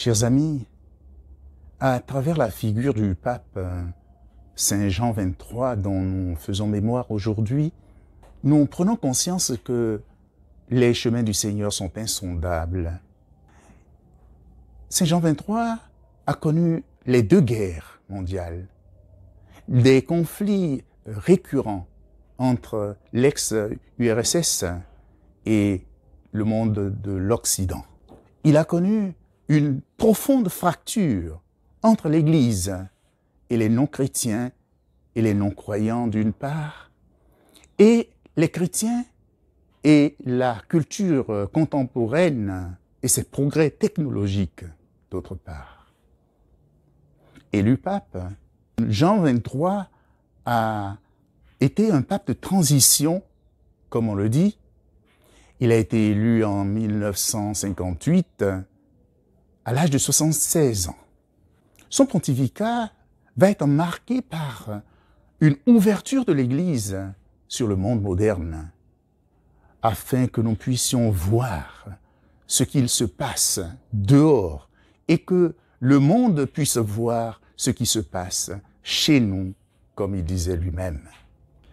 Chers amis, à travers la figure du pape euh, Saint Jean XXIII dont nous faisons mémoire aujourd'hui, nous prenons conscience que les chemins du Seigneur sont insondables. Saint Jean XXIII a connu les deux guerres mondiales, des conflits récurrents entre l'ex-URSS et le monde de l'Occident. Il a connu une profonde fracture entre l'Église et les non-chrétiens et les non-croyants d'une part, et les chrétiens et la culture contemporaine et ses progrès technologiques d'autre part. Élu pape, Jean XXIII a été un pape de transition, comme on le dit. Il a été élu en 1958 à l'âge de 76 ans. Son pontificat va être marqué par une ouverture de l'Église sur le monde moderne, afin que nous puissions voir ce qu'il se passe dehors et que le monde puisse voir ce qui se passe chez nous, comme il disait lui-même.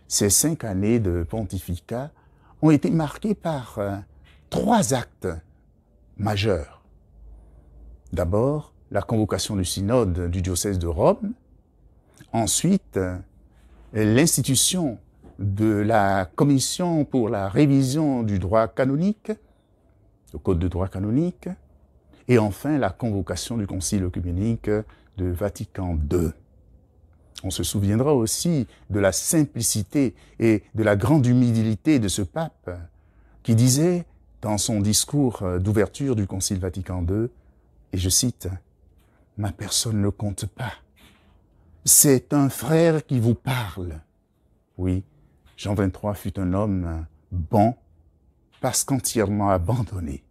Ces cinq années de pontificat ont été marquées par trois actes majeurs. D'abord, la convocation du synode du diocèse de Rome. Ensuite, l'institution de la commission pour la révision du droit canonique, le code de droit canonique. Et enfin, la convocation du concile œcuménique de Vatican II. On se souviendra aussi de la simplicité et de la grande humilité de ce pape qui disait dans son discours d'ouverture du Concile Vatican II, et je cite, Ma personne ne compte pas. C'est un frère qui vous parle. Oui, Jean 23 fut un homme bon parce qu'entièrement abandonné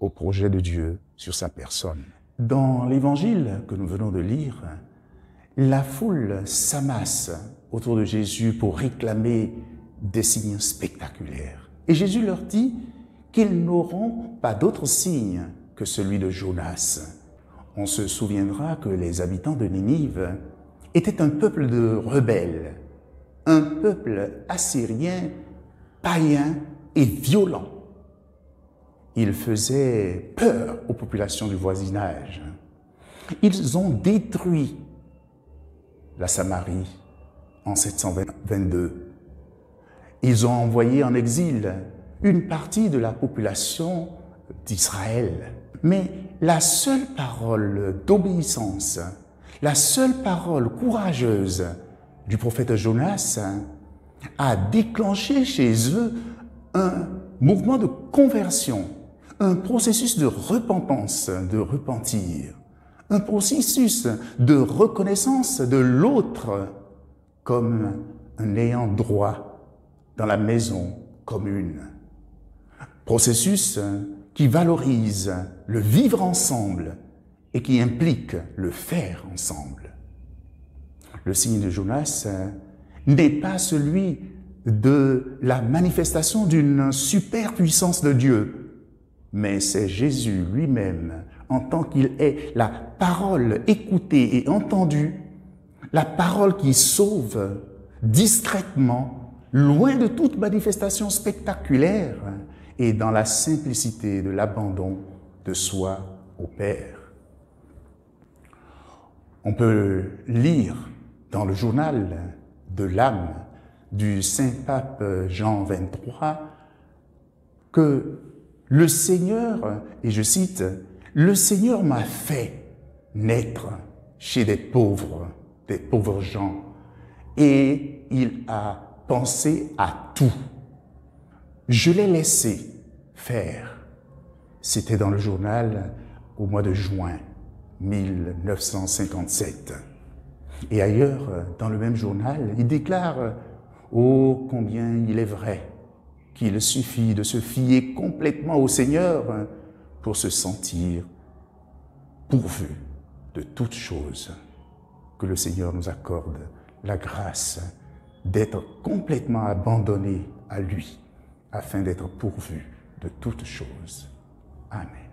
au projet de Dieu sur sa personne. Dans l'évangile que nous venons de lire, la foule s'amasse autour de Jésus pour réclamer des signes spectaculaires. Et Jésus leur dit qu'ils n'auront pas d'autres signes que celui de Jonas. On se souviendra que les habitants de Ninive étaient un peuple de rebelles, un peuple assyrien, païen et violent. Ils faisaient peur aux populations du voisinage. Ils ont détruit la Samarie en 722. Ils ont envoyé en exil une partie de la population d'Israël. Mais la seule parole d'obéissance, la seule parole courageuse du prophète Jonas a déclenché chez eux un mouvement de conversion, un processus de repentance, de repentir, un processus de reconnaissance de l'autre comme un ayant droit dans la maison commune. Processus qui valorise le vivre ensemble et qui implique le faire ensemble. Le signe de Jonas euh, n'est pas celui de la manifestation d'une superpuissance de Dieu, mais c'est Jésus lui-même, en tant qu'il est la parole écoutée et entendue, la parole qui sauve discrètement, loin de toute manifestation spectaculaire, et dans la simplicité de l'abandon de soi au Père. On peut lire dans le journal de l'âme du Saint Pape Jean XXIII que le Seigneur, et je cite, le Seigneur m'a fait naître chez des pauvres, des pauvres gens, et il a pensé à tout je l'ai laissé faire. C'était dans le journal au mois de juin 1957. Et ailleurs, dans le même journal, il déclare Oh, combien il est vrai qu'il suffit de se fier complètement au Seigneur pour se sentir pourvu de toute chose. Que le Seigneur nous accorde la grâce d'être complètement abandonné à lui afin d'être pourvu de toutes choses. Amen.